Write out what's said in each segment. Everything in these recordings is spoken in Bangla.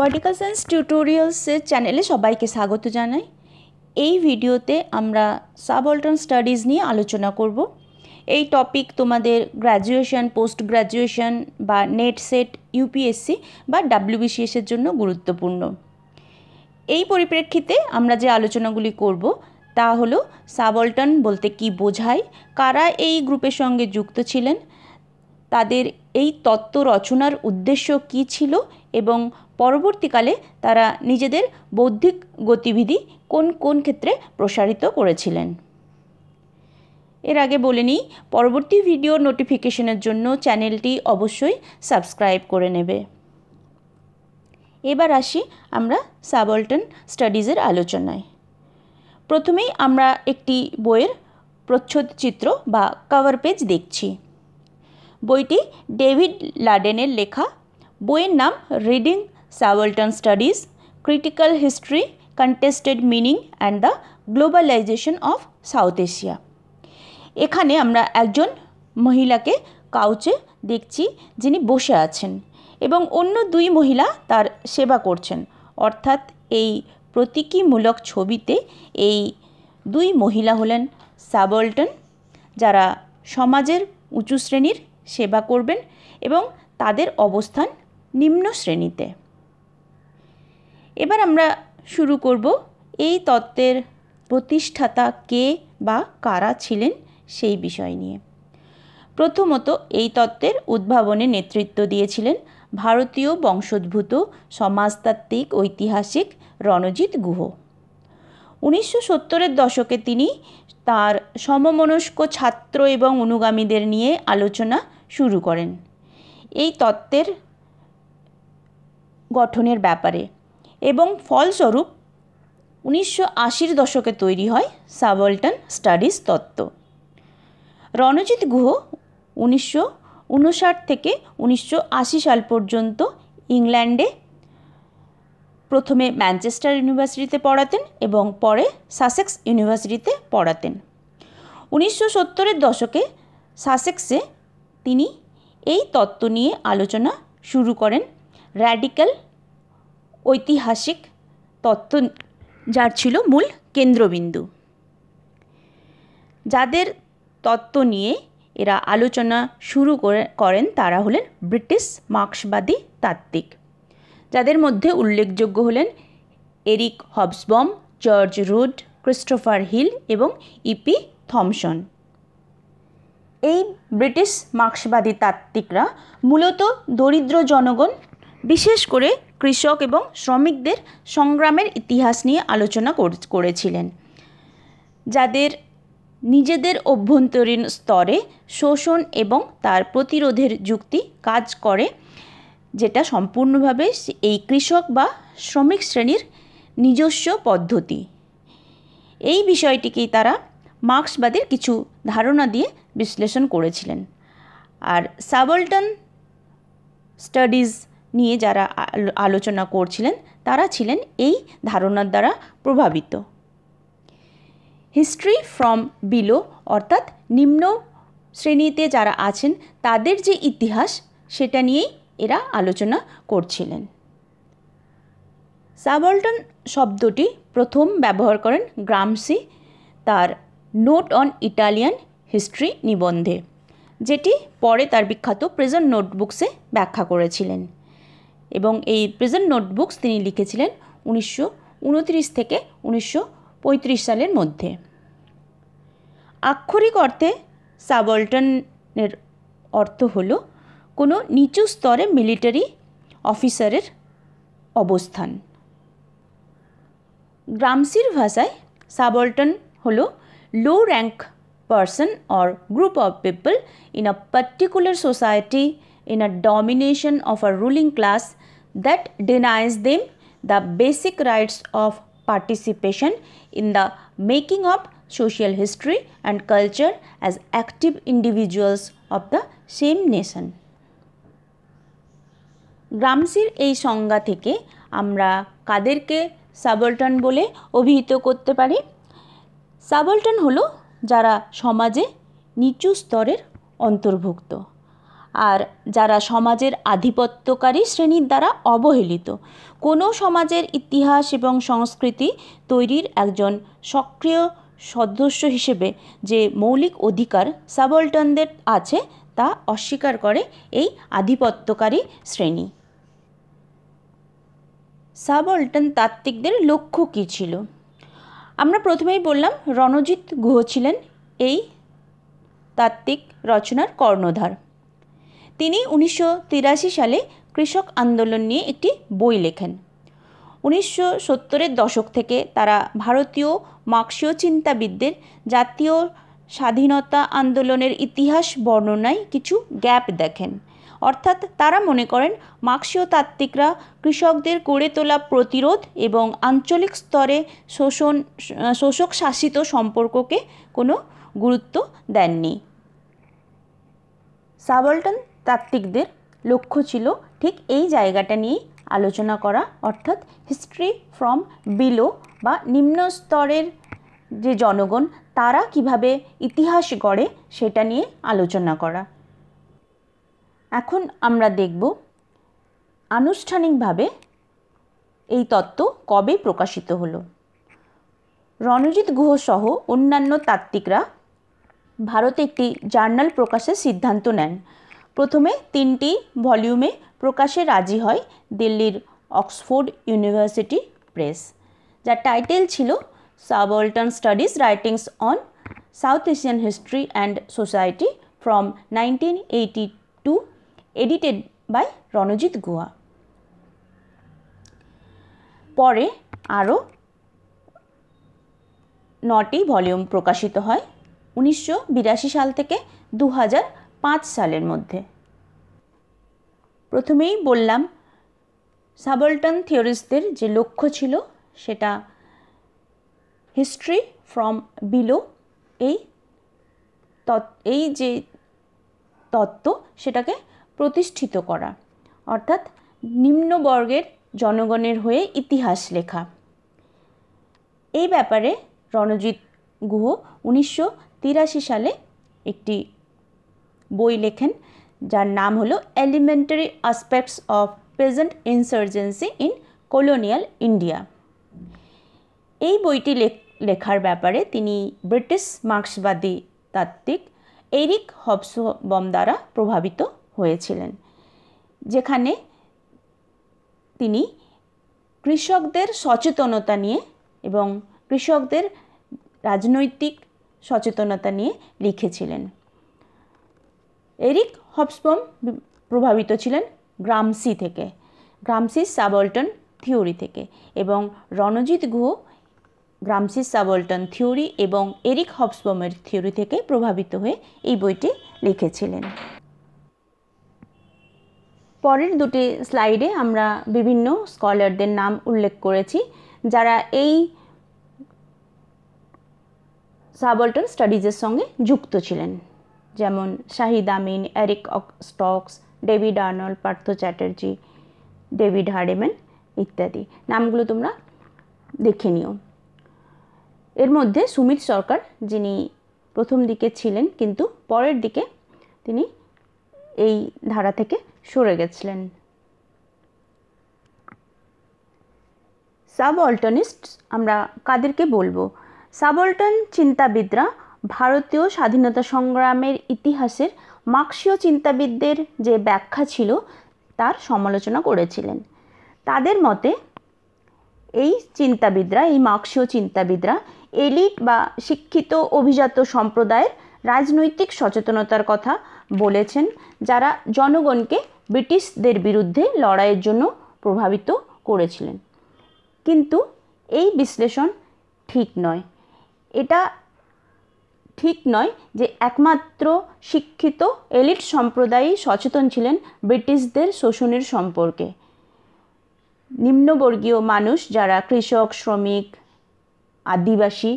পলিটিক্যাল সায়েন্স টিউটোরিয়ালসের চ্যানেলে সবাইকে স্বাগত জানাই এই ভিডিওতে আমরা অল্টার্ন স্টাডিজ নিয়ে আলোচনা করব এই টপিক তোমাদের গ্র্যাজুয়েশন পোস্ট গ্র্যাজুয়েশন বা নেট সেট ইউপিএসসি বা ডাব্লিউবিসিএসের জন্য গুরুত্বপূর্ণ এই পরিপ্রেক্ষিতে আমরা যে আলোচনাগুলি করব তা হলো অল্টার্ন বলতে কি বোঝায় কারা এই গ্রুপের সঙ্গে যুক্ত ছিলেন তাদের এই তত্ত্ব রচনার উদ্দেশ্য কি ছিল এবং পরবর্তীকালে তারা নিজেদের বৌদ্ধিক গতিবিধি কোন কোন ক্ষেত্রে প্রসারিত করেছিলেন এর আগে বলে নিই পরবর্তী ভিডিও নোটিফিকেশনের জন্য চ্যানেলটি অবশ্যই সাবস্ক্রাইব করে নেবে এবার আসি আমরা সাবল্টন স্টাডিজের আলোচনায় প্রথমেই আমরা একটি বইয়ের প্রচ্ছদ চিত্র বা কভার পেজ দেখছি বইটি ডেভিড লাডেনের লেখা বইয়ের নাম reading subaltern studies critical history contested meaning and the globalisation of South Asia এখানে আমরা একজন মহিলাকে কাউচে দেখছি যিনি বসে আছেন এবং অন্য দুই মহিলা তার সেবা করছেন অর্থাৎ এই প্রতীকীমূলক ছবিতে এই দুই মহিলা হলেন সাবল্টন যারা সমাজের উঁচু শ্রেণীর সেবা করবেন এবং তাদের অবস্থান নিম্ন শ্রেণীতে এবার আমরা শুরু করব এই তত্ত্বের প্রতিষ্ঠাতা কে বা কারা ছিলেন সেই বিষয় নিয়ে প্রথমত এই তত্ত্বের উদ্ভাবনে নেতৃত্ব দিয়েছিলেন ভারতীয় বংশোদ্ভূত সমাজতাত্ত্বিক ঐতিহাসিক রণজিৎ গুহ উনিশশো সত্তরের দশকে তিনি তার সমমনস্ক ছাত্র এবং অনুগামীদের নিয়ে আলোচনা শুরু করেন এই তত্ত্বের গঠনের ব্যাপারে এবং ফলস্বরূপ উনিশশো আশির দশকে তৈরি হয় সাবল্টন স্টাডিজ তত্ত্ব রণজিৎ গুহ উনিশশো উনষাট থেকে উনিশশো আশি সাল পর্যন্ত ইংল্যান্ডে প্রথমে ম্যানচেস্টার ইউনিভার্সিটিতে পড়াতেন এবং পরে সাসেক্স ইউনিভার্সিটিতে পড়াতেন উনিশশো সত্তরের দশকে সাসেক্সে তিনি এই তত্ত্ব নিয়ে আলোচনা শুরু করেন র্যাডিক্যাল ঐতিহাসিক তত্ত্ব যার ছিল মূল কেন্দ্রবিন্দু যাদের তত্ত্ব নিয়ে এরা আলোচনা শুরু করে করেন তারা হলেন ব্রিটিশ মার্ক্সবাদী তাত্ত্বিক যাদের মধ্যে উল্লেখযোগ্য হলেন Eric Hobsbawm George Rude Christopher Hill এবং ইপি থমসন এই ব্রিটিশ মার্ক্সবাদী তাত্ত্বিকরা মূলত দরিদ্র জনগণ বিশেষ করে কৃষক এবং শ্রমিকদের সংগ্রামের ইতিহাস নিয়ে আলোচনা করেছিলেন যাদের নিজেদের অভ্যন্তরীণ স্তরে শোষণ এবং তার প্রতিরোধের যুক্তি কাজ করে যেটা সম্পূর্ণভাবে এই কৃষক বা শ্রমিক শ্রেণীর নিজস্ব পদ্ধতি এই বিষয়টিকেই তারা মার্ক্সবাদের কিছু ধারণা দিয়ে বিশ্লেষণ করেছিলেন আর সাবলটন স্টাডিজ নিয়ে যারা আলোচনা করছিলেন তারা ছিলেন এই ধারণার দ্বারা প্রভাবিত হিস্ট্রি ফ্রম বিলো অর্থাৎ নিম্ন শ্রেণীতে যারা আছেন তাদের যে ইতিহাস সেটা নিয়েই এরা আলোচনা করছিলেন সাবল্টন শব্দটি প্রথম ব্যবহার করেন গ্রামসি তার নোট অন ইটালিয়ান হিস্ট্রি নিবন্ধে যেটি পরে তার বিখ্যাত প্রেজেন্ট নোটবুকসে ব্যাখ্যা করেছিলেন এবং এই প্রেজেন্ট নোটবুকস তিনি লিখেছিলেন উনিশশো থেকে উনিশশো সালের মধ্যে আক্ষরিক অর্থে সাবল্টনের অর্থ হল কোনো নিচু স্তরে মিলিটারি অফিসারের অবস্থান গ্রামসির ভাষায় সাবল্টন হল low rank person or group of people in a particular society in a domination of a ruling class that denies them the basic rights of participation in the making of social history and culture as active individuals of the same nation. গ্রামসির এই সংজ্ঞা থেকে আমরা কাদেরকে সাবলটন বলে অভিহিত করতে পারি সাবলটন হলো যারা সমাজে নিচু স্তরের অন্তর্ভুক্ত আর যারা সমাজের আধিপত্যকারী শ্রেণীর দ্বারা অবহেলিত কোনো সমাজের ইতিহাস এবং সংস্কৃতি তৈরির একজন সক্রিয় সদস্য হিসেবে যে মৌলিক অধিকার সাবলটনদের আছে তা অস্বীকার করে এই আধিপত্যকারী শ্রেণী সাবল্টন তাত্ত্বিকদের লক্ষ্য কী ছিল আমরা প্রথমেই বললাম রণজিৎ গুহ ছিলেন এই তাত্ত্বিক রচনার কর্ণধার তিনি উনিশশো সালে কৃষক আন্দোলন নিয়ে একটি বই লেখেন উনিশশো সত্তরের দশক থেকে তারা ভারতীয় মার্ক্সীয় চিন্তাবিদদের জাতীয় স্বাধীনতা আন্দোলনের ইতিহাস বর্ণনায় কিছু গ্যাপ দেখেন অর্থাৎ তারা মনে করেন মার্ক্সীয় তাত্ত্বিকরা কৃষকদের গড়ে তোলা প্রতিরোধ এবং আঞ্চলিক স্তরে শোষণ শোষক শাসিত সম্পর্ককে কোনো গুরুত্ব দেননি সাবল্টন তাত্ত্বিকদের লক্ষ্য ছিল ঠিক এই জায়গাটা নিয়েই আলোচনা করা অর্থাৎ হিস্ট্রি ফ্রম বিলো বা নিম্ন স্তরের যে জনগণ তারা কিভাবে ইতিহাস গড়ে সেটা নিয়ে আলোচনা করা এখন আমরা দেখব আনুষ্ঠানিকভাবে এই তত্ত্ব কবে প্রকাশিত হলো রণজিৎ গুহসহ অন্যান্য তাত্ত্বিকরা ভারতে একটি জার্নাল প্রকাশের সিদ্ধান্ত নেন প্রথমে তিনটি ভলিউমে প্রকাশে রাজি হয় দিল্লির অক্সফোর্ড ইউনিভার্সিটি প্রেস যার টাইটেল ছিল subaltern studies writings on South Asian history and society from nineteen eighty two edited by Ranajit Guha পরে আরও নটি ভলিউম প্রকাশিত হয় উনিশশো সাল থেকে দু পাঁচ সালের মধ্যে প্রথমেই বললাম সাবলটন থিওরিস্টদের যে লক্ষ্য ছিল সেটা হিস্ট্রি ফ্রম বিলো এই এই যে তত্ত্ব সেটাকে প্রতিষ্ঠিত করা অর্থাৎ নিম্নবর্গের জনগণের হয়ে ইতিহাস লেখা এই ব্যাপারে রণজিৎ গুহ উনিশশো সালে একটি বই লেখেন যার নাম হলো elementary aspects of present insurgency in colonial India এই বইটি লেখার ব্যাপারে তিনি ব্রিটিশ মার্ক্সবাদী তাত্ত্বিক এরিক হবসবম দ্বারা প্রভাবিত হয়েছিলেন যেখানে তিনি কৃষকদের সচেতনতা নিয়ে এবং কৃষকদের রাজনৈতিক সচেতনতা নিয়ে লিখেছিলেন এরিক হবসবম প্রভাবিত ছিলেন গ্রামসি থেকে গ্রামসি সাবল্টন থিওরি থেকে এবং Ranajit Guha Gramsci subaltern theory এবং এরিক হবসবমের থিওরি থেকে প্রভাবিত হয়ে এই বইটি লিখেছিলেন পরের দুটি স্লাইডে আমরা বিভিন্ন স্কলারদের নাম উল্লেখ করেছি যারা এই সাবল্টন স্টাডিজের সঙ্গে যুক্ত ছিলেন যেমন Shahid Amin Eric Stokes David Arnold Partha Chatterjee David Hardiman ইত্যাদি নামগুলো তোমরা দেখে নিও এর মধ্যে সুমিত সরকার যিনি প্রথম দিকে ছিলেন কিন্তু পরের দিকে তিনি এই ধারা থেকে সরে গেছিলেন সাব অল্টনিস্ট আমরা কাদেরকে বলবো সাবল্টন চিন্তাবিদরা ভারতীয় স্বাধীনতা সংগ্রামের ইতিহাসের মার্ক্সীয় চিন্তাবিদদের যে ব্যাখ্যা ছিল তার সমালোচনা করেছিলেন তাদের মতে এই চিন্তাবিদরা এই মার্ক্সীয় চিন্তাবিদরা এলিট বা শিক্ষিত অভিজাত সম্প্রদায়ের রাজনৈতিক সচেতনতার কথা বলেছেন যারা জনগণকে ব্রিটিশদের বিরুদ্ধে লড়াইয়ের জন্য প্রভাবিত করেছিলেন কিন্তু এই বিশ্লেষণ ঠিক নয় এটা ঠিক নয় যে একমাত্র শিক্ষিত এলিট সম্প্রদায়ই সচেতন ছিলেন ব্রিটিশদের শোষণের সম্পর্কে নিম্নবর্গীয় মানুষ যারা কৃষক শ্রমিক আদিবাসী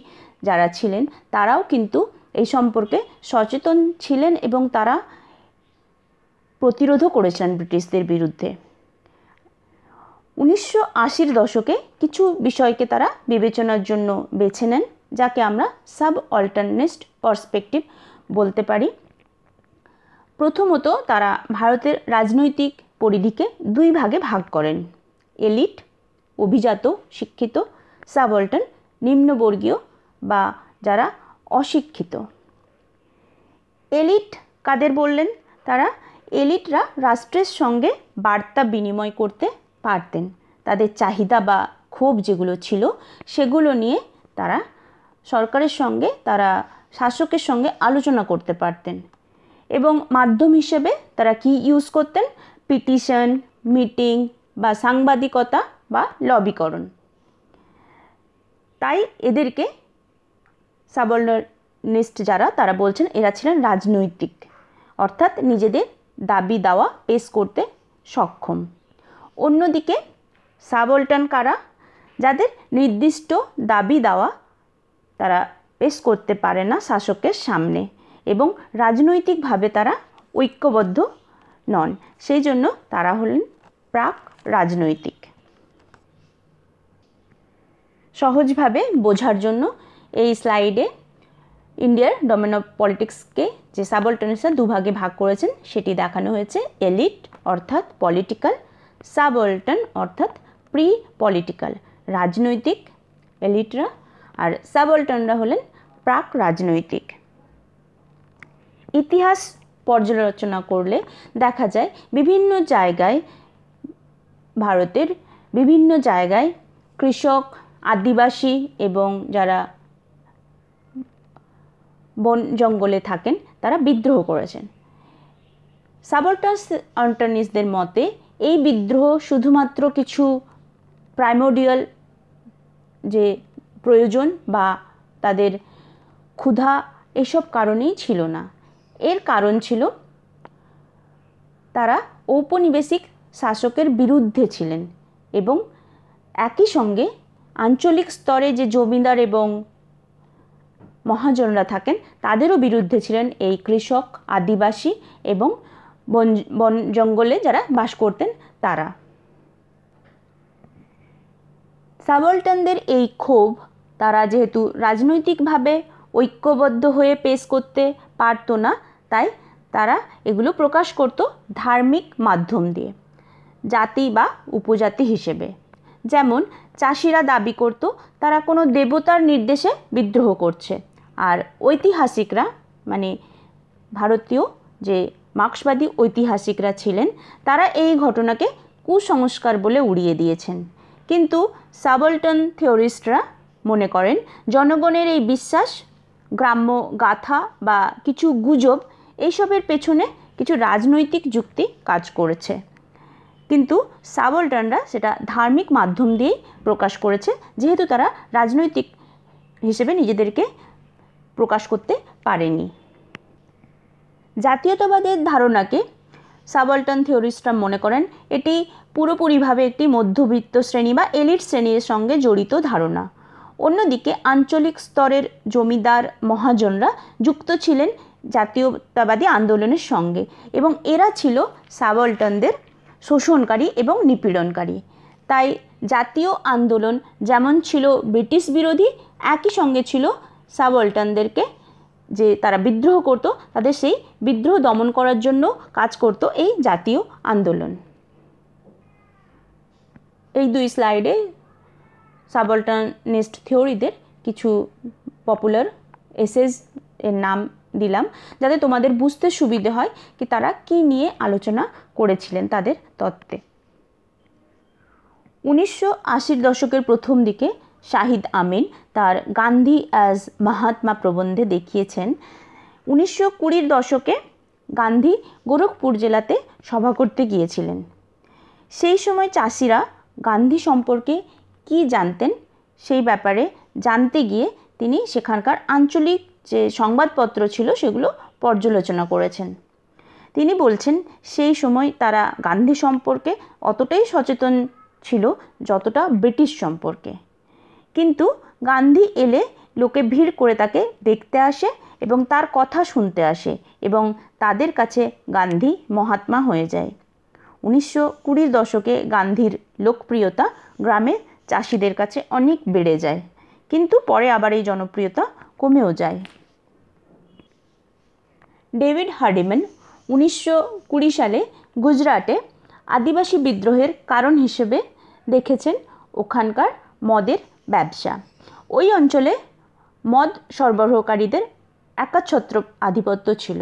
যারা ছিলেন তারাও কিন্তু এই সম্পর্কে সচেতন ছিলেন এবং তারা প্রতিরোধও করেছিলেন ব্রিটিশদের বিরুদ্ধে উনিশশো আশির দশকে কিছু বিষয়কে তারা বিবেচনার জন্য বেছে নেন যাকে আমরা সাব অল্টারনেস্ট পার্সপেক্টিভ বলতে পারি প্রথমত তারা ভারতের রাজনৈতিক পরিধিকে দুই ভাগে ভাগ করেন এলিট অভিজাত শিক্ষিত সাবঅল্টার্ন নিম্নবর্গীয় বা যারা অশিক্ষিত এলিট কাদের বললেন তারা এলিটরা রাষ্ট্রের সঙ্গে বার্তা বিনিময় করতে পারতেন তাদের চাহিদা বা ক্ষোভ যেগুলো ছিল সেগুলো নিয়ে তারা সরকারের সঙ্গে তারা শাসকের সঙ্গে আলোচনা করতে পারতেন এবং মাধ্যম হিসেবে তারা কি ইউজ করতেন পিটিশন মিটিং বা সাংবাদিকতা বা লবিকরণ তাই এদেরকে সাবর্ডনিস্ট যারা তারা বলছেন এরা ছিলেন রাজনৈতিক অর্থাৎ নিজেদের দাবি দাওয়া পেশ করতে সক্ষম অন্যদিকে সাবলটন কারা যাদের নির্দিষ্ট দাবি দাওয়া তারা পেশ করতে পারে না শাসকের সামনে এবং রাজনৈতিকভাবে তারা ঐক্যবদ্ধ নন সেই জন্য তারা হলেন প্রাক রাজনৈতিক সহজভাবে বোঝার জন্য এই স্লাইডে ইন্ডিয়ার ডোমেন অফ পলিটিক্সকে যে সাবল্টনিসরা দুভাগে ভাগ করেছেন সেটি দেখানো হয়েছে এলিট অর্থাৎ পলিটিক্যাল সাবল্টন অর্থাৎ প্রি পলিটিক্যাল রাজনৈতিক এলিটরা আর সাবলটনরা হলেন প্রাক রাজনৈতিক ইতিহাস পর্যালোচনা করলে দেখা যায় বিভিন্ন জায়গায় ভারতের বিভিন্ন জায়গায় কৃষক আদিবাসী এবং যারা বন জঙ্গলে থাকেন তারা বিদ্রোহ করেছেন সাবলটাস অন্টার্নিসদের মতে এই বিদ্রোহ শুধুমাত্র কিছু প্রাইমোডিয়াল যে প্রয়োজন বা তাদের ক্ষুধা এসব কারণেই ছিল না এর কারণ ছিল তারা ঔপনিবেশিক শাসকের বিরুদ্ধে ছিলেন এবং একই সঙ্গে আঞ্চলিক স্তরে যে জমিদার এবং মহাজনরা থাকেন তাদেরও বিরুদ্ধে ছিলেন এই কৃষক আদিবাসী এবং বন বন জঙ্গলে যারা বাস করতেন তারা সাবলটানদের এই ক্ষোভ তারা যেহেতু রাজনৈতিকভাবে ঐক্যবদ্ধ হয়ে পেশ করতে পারতো না তাই তারা এগুলো প্রকাশ করত ধার্মিক মাধ্যম দিয়ে জাতি বা উপজাতি হিসেবে যেমন চাষিরা দাবি করত তারা কোনো দেবতার নির্দেশে বিদ্রোহ করছে আর ঐতিহাসিকরা মানে ভারতীয় যে মার্ক্সবাদী ঐতিহাসিকরা ছিলেন তারা এই ঘটনাকে কুসংস্কার বলে উড়িয়ে দিয়েছেন কিন্তু সাবলটন থিওরিস্টরা মনে করেন জনগণের এই বিশ্বাস গ্রাম্য গাথা বা কিছু গুজব এইসবের পেছনে কিছু রাজনৈতিক যুক্তি কাজ করেছে কিন্তু সাবলটানরা সেটা ধার্মিক মাধ্যম দিয়েই প্রকাশ করেছে যেহেতু তারা রাজনৈতিক হিসেবে নিজেদেরকে প্রকাশ করতে পারেনি জাতীয়তাবাদের ধারণাকে সাবলটান থিওরিস্টরা মনে করেন এটি পুরোপুরিভাবে একটি মধ্যবিত্ত শ্রেণী বা এলিট শ্রেণীর সঙ্গে জড়িত ধারণা অন্যদিকে আঞ্চলিক স্তরের জমিদার মহাজনরা যুক্ত ছিলেন জাতীয়তাবাদী আন্দোলনের সঙ্গে এবং এরা ছিল সাবলটনদের শোষণকারী এবং নিপীড়নকারী তাই জাতীয় আন্দোলন যেমন ছিল ব্রিটিশ বিরোধী একই সঙ্গে ছিল সাবলটনদেরকে যে তারা বিদ্রোহ করত তাদের সেই বিদ্রোহ দমন করার জন্য কাজ করত এই জাতীয় আন্দোলন এই দুই স্লাইডে সাবল্টানিস্ট থিওরিদের কিছু পপুলার এসেজ এর নাম দিলাম যাতে তোমাদের বুঝতে সুবিধে হয় কি তারা কি নিয়ে আলোচনা করেছিলেন তাদের তত্ত্বে উনিশশো আশির দশকের প্রথম দিকে শাহিদ আমিন তার গান্ধী অ্যাজ মাহাত্মা প্রবন্ধে দেখিয়েছেন উনিশশো কুড়ির দশকে গান্ধী গোরখপুর জেলাতে সভা করতে গিয়েছিলেন সেই সময় চাষিরা গান্ধী সম্পর্কে কি জানতেন সেই ব্যাপারে জানতে গিয়ে তিনি সেখানকার আঞ্চলিক যে সংবাদপত্র ছিল সেগুলো পর্যালোচনা করেছেন তিনি বলছেন সেই সময় তারা গান্ধী সম্পর্কে অতটাই সচেতন ছিল যতটা ব্রিটিশ সম্পর্কে কিন্তু গান্ধী এলে লোকে ভিড় করে তাকে দেখতে আসে এবং তার কথা শুনতে আসে এবং তাদের কাছে গান্ধী মহাত্মা হয়ে যায় উনিশশো কুড়ির দশকে গান্ধীর লোকপ্রিয়তা গ্রামে চাষিদের কাছে অনেক বেড়ে যায় কিন্তু পরে আবার এই জনপ্রিয়তা কমেও যায় ডেভিড হার্ডিম্যান উনিশশো কুড়ি সালে গুজরাটে আদিবাসী বিদ্রোহের কারণ হিসেবে দেখেছেন ওখানকার মদের ব্যবসা ওই অঞ্চলে মদ সরবরাহকারীদের একাচ্ছত্র আধিপত্য ছিল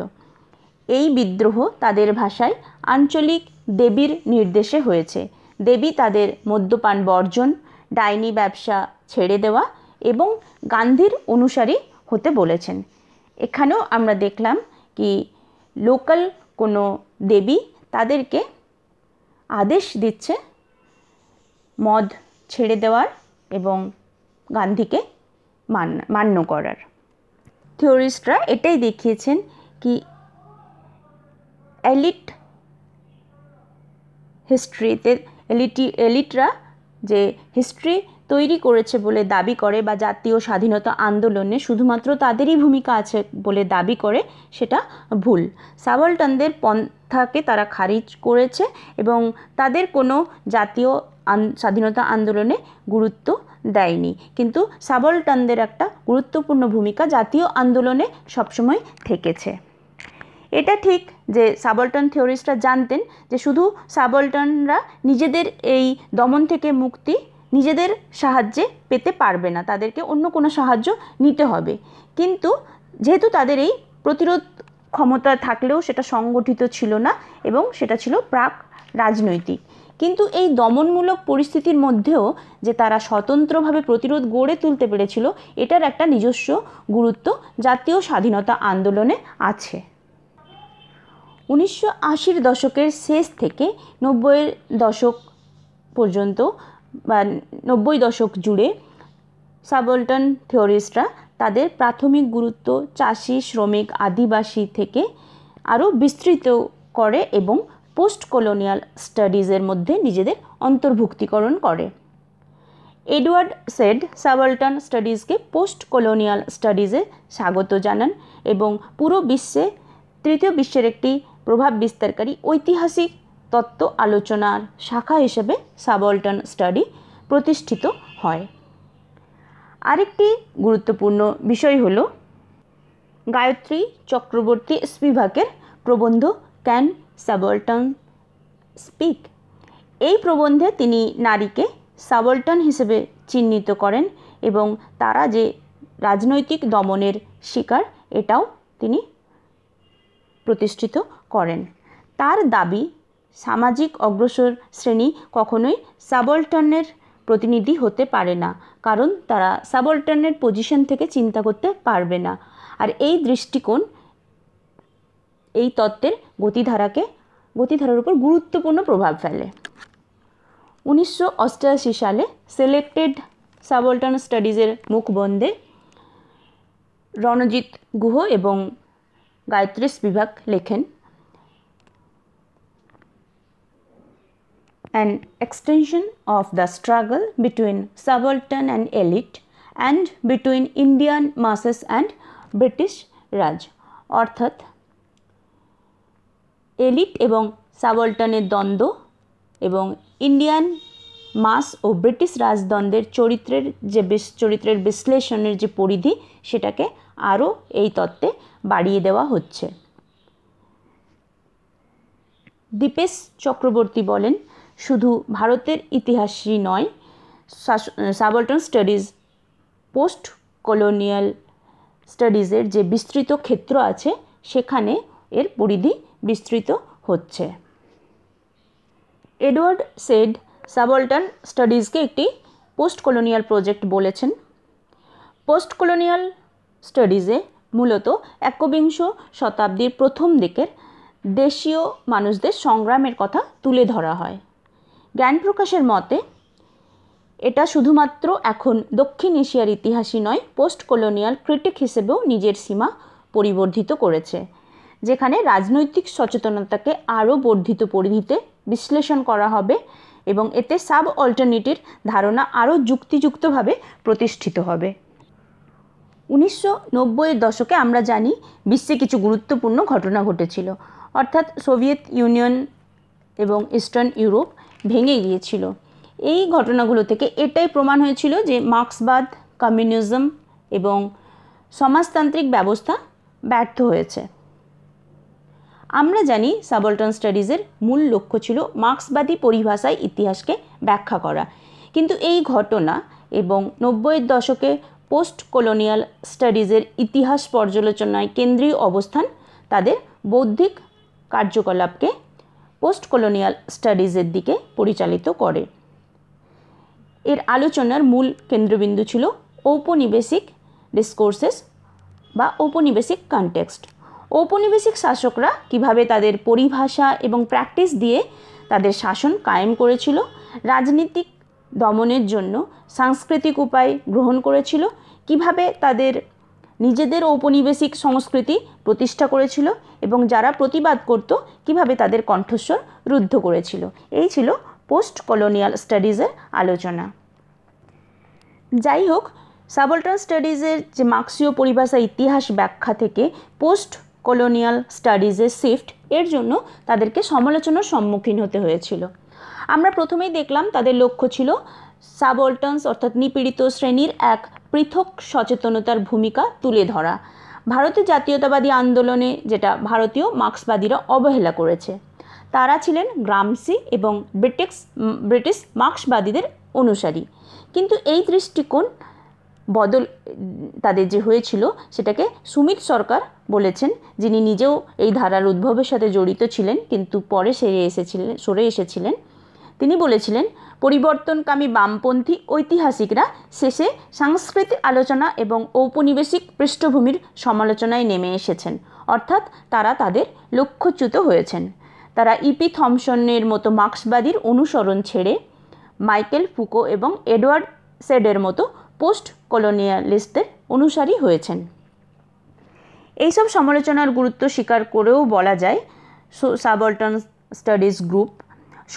এই বিদ্রোহ তাদের ভাষায় আঞ্চলিক দেবীর নির্দেশে হয়েছে দেবী তাদের মদ্যপান বর্জন ডাইনি ব্যবসা ছেড়ে দেওয়া এবং গান্ধীর অনুসারী হতে বলেছেন এখানেও আমরা দেখলাম কি লোকাল কোনো দেবী তাদেরকে আদেশ দিচ্ছে মদ ছেড়ে দেওয়ার এবং গান্ধীকে মান্য মান্য করার থিওরিস্টরা এটাই দেখিয়েছেন কি এলিট হিস্ট্রিতে এলিটি এলিটরা যে হিস্ট্রি তৈরি করেছে বলে দাবি করে বা জাতীয় স্বাধীনতা আন্দোলনে শুধুমাত্র তাদেরই ভূমিকা আছে বলে দাবি করে সেটা ভুল সাবলটানদের পন্থাকে তারা খারিজ করেছে এবং তাদের কোনো জাতীয় স্বাধীনতা আন্দোলনে গুরুত্ব দেয়নি কিন্তু সাবলটানদের একটা গুরুত্বপূর্ণ ভূমিকা জাতীয় আন্দোলনে সবসময় থেকেছে এটা ঠিক যে সাবলটন থিওরিস্টরা জানতেন যে শুধু সাবলটনরা নিজেদের এই দমন থেকে মুক্তি নিজেদের সাহায্যে পেতে পারবে না তাদেরকে অন্য কোনো সাহায্য নিতে হবে কিন্তু যেহেতু তাদের এই প্রতিরোধ ক্ষমতা থাকলেও সেটা সংগঠিত ছিল না এবং সেটা ছিল প্রাক রাজনৈতিক কিন্তু এই দমনমূলক পরিস্থিতির মধ্যেও যে তারা স্বতন্ত্রভাবে প্রতিরোধ গড়ে তুলতে পেরেছিল এটার একটা নিজস্ব গুরুত্ব জাতীয় স্বাধীনতা আন্দোলনে আছে উনিশশো আশির দশকের শেষ থেকে নব্বইয়ের দশক পর্যন্ত বা নব্বই দশক জুড়ে সাবল্টন থিওরিস্টরা তাদের প্রাথমিক গুরুত্ব চাষি শ্রমিক আদিবাসী থেকে আরও বিস্তৃত করে এবং পোস্ট কলোনিয়াল স্টাডিজের মধ্যে নিজেদের অন্তর্ভুক্তিকরণ করে এডওয়ার্ড সেড সাবাল্টান স্টাডিজকে পোস্ট কলোনিয়াল স্টাডিজে স্বাগত জানান এবং পুরো বিশ্বে তৃতীয় বিশ্বের একটি প্রভাব বিস্তারকারী ঐতিহাসিক তত্ত্ব আলোচনার শাখা হিসেবে সাবল্টন স্টাডি প্রতিষ্ঠিত হয় আরেকটি গুরুত্বপূর্ণ বিষয় হল গায়ত্রী চক্রবর্তী স্পিভাকের প্রবন্ধ ক্যান সাবল্টন স্পিক এই প্রবন্ধে তিনি নারীকে সাবল্টন হিসেবে চিহ্নিত করেন এবং তারা যে রাজনৈতিক দমনের শিকার এটাও তিনি প্রতিষ্ঠিত করেন তার দাবি সামাজিক অগ্রসর শ্রেণী কখনোই সাবলটনের প্রতিনিধি হতে পারে না কারণ তারা সাবলটনের পজিশন থেকে চিন্তা করতে পারবে না আর এই দৃষ্টিকোণ এই তত্ত্বের গতিধারাকে গতিধারার উপর গুরুত্বপূর্ণ প্রভাব ফেলে উনিশশো সালে সিলেক্টেড সাবলটন স্টাডিজের মুখবন্ধে রণজিৎ গুহ এবং গায়ত্রী স্পিভাক লেখেন an extension of the struggle between subaltern and elite and between Indian masses and British Raj অর্থাৎ এলিট এবং সাবল্টনের দ্বন্দ্ব এবং ইন্ডিয়ান মাস ও ব্রিটিশ রাজদ্বন্দ্বের চরিত্রের যে চরিত্রের বিশ্লেষণের যে পরিধি সেটাকে আরও এই তত্ত্বে বাড়িয়ে দেওয়া হচ্ছে দীপেশ চক্রবর্তী বলেন শুধু ভারতের ইতিহাসই নয় সাবল্টন স্টাডিজ পোস্ট কলোনিয়াল স্টাডিজের যে বিস্তৃত ক্ষেত্র আছে সেখানে এর পরিধি বিস্তৃত হচ্ছে এডওয়ার্ড সেড সাবল্টন স্টাডিজকে একটি পোস্ট কলোনিয়াল প্রজেক্ট বলেছেন পোস্ট কলোনিয়াল স্টাডিজে মূলত একবিংশ শতাব্দীর প্রথম দিকের দেশীয় মানুষদের সংগ্রামের কথা তুলে ধরা হয় জ্ঞান প্রকাশের মতে এটা শুধুমাত্র এখন দক্ষিণ এশিয়ার ইতিহাসই নয় পোস্ট কলোনিয়াল ক্রিটিক হিসেবেও নিজের সীমা পরিবর্ধিত করেছে যেখানে রাজনৈতিক সচেতনতাকে আরও বর্ধিত পরিধিতে বিশ্লেষণ করা হবে এবং এতে সাব অল্টারনেটিভ ধারণা আরও যুক্তিযুক্তভাবে প্রতিষ্ঠিত হবে উনিশশো নব্বইয়ের দশকে আমরা জানি বিশ্বে কিছু গুরুত্বপূর্ণ ঘটনা ঘটেছিল অর্থাৎ সোভিয়েত ইউনিয়ন এবং ইস্টার্ন ইউরোপ ভেঙে গিয়েছিল এই ঘটনাগুলো থেকে এটাই প্রমাণ হয়েছিল যে মার্ক্সবাদ কমিউনিজম এবং সমাজতান্ত্রিক ব্যবস্থা ব্যর্থ হয়েছে আমরা জানি সাবলটন স্টাডিজের মূল লক্ষ্য ছিল মার্ক্সবাদী পরিভাষায় ইতিহাসকে ব্যাখ্যা করা কিন্তু এই ঘটনা এবং নব্বইয়ের দশকে পোস্ট কলোনিয়াল স্টাডিজের ইতিহাস পর্যালোচনায় কেন্দ্রীয় অবস্থান তাদের বৌদ্ধিক কার্যকলাপকে পোস্ট কলোনিয়াল স্টাডিজের দিকে পরিচালিত করে এর আলোচনার মূল কেন্দ্রবিন্দু ছিল ঔপনিবেশিক ডিসকোর্সেস বা ঔপনিবেশিক কনটেক্সট ঔপনিবেশিক শাসকরা কিভাবে তাদের পরিভাষা এবং প্র্যাকটিস দিয়ে তাদের শাসন কায়েম করেছিল রাজনীতিক দমনের জন্য সাংস্কৃতিক উপায় গ্রহণ করেছিল কিভাবে তাদের নিজেদের ঔপনিবেশিক সংস্কৃতি প্রতিষ্ঠা করেছিল এবং যারা প্রতিবাদ করত কিভাবে তাদের কণ্ঠস্বর রুদ্ধ করেছিল এই ছিল পোস্ট কলোনিয়াল স্টাডিজের আলোচনা যাই হোক সাবল্টান স্টাডিজের যে মার্ক্সীয় পরিভাষা ইতিহাস ব্যাখ্যা থেকে পোস্ট কলোনিয়াল স্টাডিজের শিফট এর জন্য তাদেরকে সমালোচনার সম্মুখীন হতে হয়েছিল আমরা প্রথমেই দেখলাম তাদের লক্ষ্য ছিল সাবল্টান্স অর্থাৎ নিপীড়িত শ্রেণীর এক পৃথক সচেতনতার ভূমিকা তুলে ধরা ভারতের জাতীয়তাবাদী আন্দোলনে যেটা ভারতীয় মার্ক্সবাদীরা অবহেলা করেছে তারা ছিলেন গ্রামসি এবং ব্রিটিশ ব্রিটিশ মার্ক্সবাদীদের অনুসারী কিন্তু এই দৃষ্টিকোণ বদল তাদের যে হয়েছিল সেটাকে সুমিত সরকার বলেছেন যিনি নিজেও এই ধারার উদ্ভবের সাথে জড়িত ছিলেন কিন্তু পরে সেরে এসেছিলেন সরে এসেছিলেন তিনি বলেছিলেন পরিবর্তনকামী বামপন্থী ঐতিহাসিকরা শেষে সাংস্কৃতিক আলোচনা এবং ঔপনিবেশিক পৃষ্ঠভূমির সমালোচনায় নেমে এসেছেন অর্থাৎ তারা তাদের লক্ষ্যচ্যুত হয়েছেন তারা ইপি থমসনের মতো মার্ক্সবাদীর অনুসরণ ছেড়ে মাইকেল ফুকো এবং এডওয়ার্ড সেডের মতো পোস্ট কলোনিয়ালিস্টদের অনুসারী হয়েছেন এইসব সমালোচনার গুরুত্ব স্বীকার করেও বলা যায় সাবল্টন স্টাডিজ গ্রুপ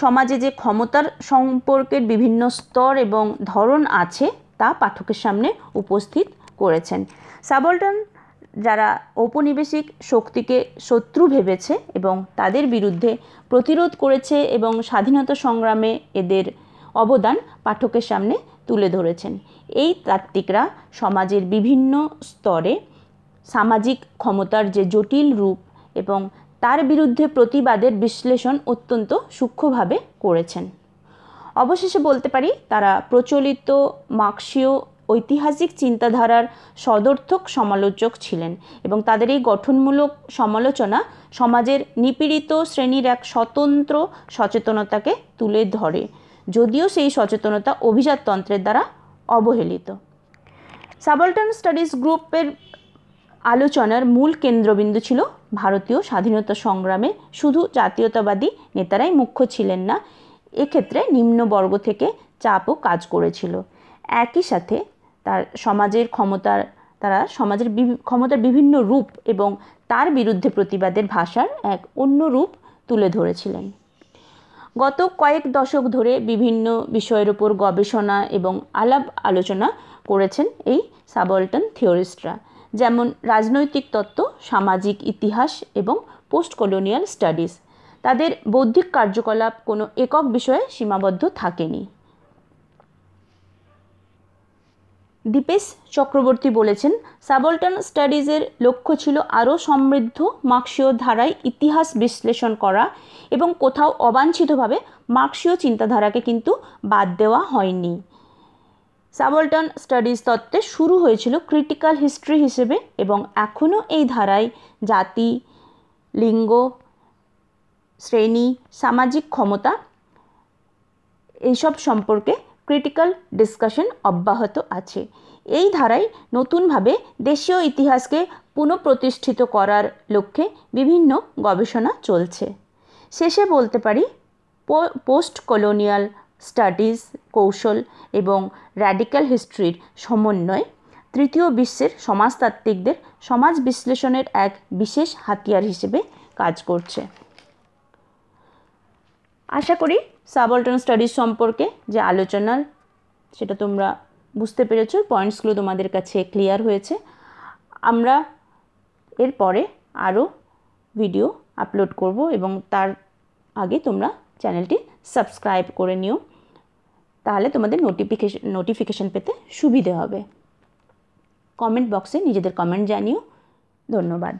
সমাজে যে ক্ষমতার সম্পর্কের বিভিন্ন স্তর এবং ধরন আছে তা পাঠকের সামনে উপস্থিত করেছেন সাবলটন যারা ঔপনিবেশিক শক্তিকে শত্রু ভেবেছে এবং তাদের বিরুদ্ধে প্রতিরোধ করেছে এবং স্বাধীনতা সংগ্রামে এদের অবদান পাঠকের সামনে তুলে ধরেছেন এই তাত্ত্বিকরা সমাজের বিভিন্ন স্তরে সামাজিক ক্ষমতার যে জটিল রূপ এবং তার বিরুদ্ধে প্রতিবাদের বিশ্লেষণ অত্যন্ত সূক্ষ্মভাবে করেছেন অবশেষে বলতে পারি তারা প্রচলিত মার্ক্সীয় ঐতিহাসিক চিন্তাধারার সদর্থক সমালোচক ছিলেন এবং তাদের এই গঠনমূলক সমালোচনা সমাজের নিপীড়িত শ্রেণীর এক স্বতন্ত্র সচেতনতাকে তুলে ধরে যদিও সেই সচেতনতা অভিজাততন্ত্রের দ্বারা অবহেলিত সাবলটন স্টাডিজ গ্রুপের আলোচনার মূল কেন্দ্রবিন্দু ছিল ভারতীয় স্বাধীনতা সংগ্রামে শুধু জাতীয়তাবাদী নেতারাই মুখ্য ছিলেন না এক্ষেত্রে নিম্নবর্গ থেকে চাপও কাজ করেছিল একই সাথে তার সমাজের ক্ষমতার তারা সমাজের ক্ষমতার বিভিন্ন রূপ এবং তার বিরুদ্ধে প্রতিবাদের ভাষার এক অন্য রূপ তুলে ধরেছিলেন গত কয়েক দশক ধরে বিভিন্ন বিষয়ের উপর গবেষণা এবং আলাপ আলোচনা করেছেন এই সাবল্টন থিওরিস্টরা যেমন রাজনৈতিক তত্ত্ব সামাজিক ইতিহাস এবং পোস্ট কলোনিয়াল স্টাডিজ তাদের বৌদ্ধিক কার্যকলাপ কোনো একক বিষয়ে সীমাবদ্ধ থাকেনি দীপেশ চক্রবর্তী বলেছেন সাবল্টান স্টাডিজের লক্ষ্য ছিল আরও সমৃদ্ধ মার্কসীয় ধারায় ইতিহাস বিশ্লেষণ করা এবং কোথাও অবাঞ্ছিতভাবে মার্কসীয় চিন্তাধারাকে কিন্তু বাদ দেওয়া হয়নি সাবলটন স্টাডিজ তত্ত্বে শুরু হয়েছিল ক্রিটিক্যাল হিস্ট্রি হিসেবে এবং এখনও এই ধারায় জাতি লিঙ্গ শ্রেণী সামাজিক ক্ষমতা এইসব সম্পর্কে ক্রিটিক্যাল ডিসকাশন অব্যাহত আছে এই ধারায় নতুনভাবে দেশীয় ইতিহাসকে পুনঃপ্রতিষ্ঠিত করার লক্ষ্যে বিভিন্ন গবেষণা চলছে শেষে বলতে পারি পোস্ট কলোনিয়াল স্টাডিজ কৌশল এবং র্যাডিক্যাল হিস্ট্রির সমন্বয় তৃতীয় বিশ্বের সমাজতাত্ত্বিকদের সমাজ বিশ্লেষণের এক বিশেষ হাতিয়ার হিসেবে কাজ করছে আশা করি সাবল্টন স্টাডিজ সম্পর্কে যে আলোচনার সেটা তোমরা বুঝতে পেরেছ পয়েন্টসগুলো তোমাদের কাছে ক্লিয়ার হয়েছে আমরা এরপরে আরও ভিডিও আপলোড করব এবং তার আগে তোমরা চ্যানেলটি সাবস্ক্রাইব করে নিও তাহলে তোমাদের নোটিফিকেশন নোটিফিকেশন পেতে সুবিধে হবে কমেন্ট বক্সে নিজেদের কমেন্ট জানিও ধন্যবাদ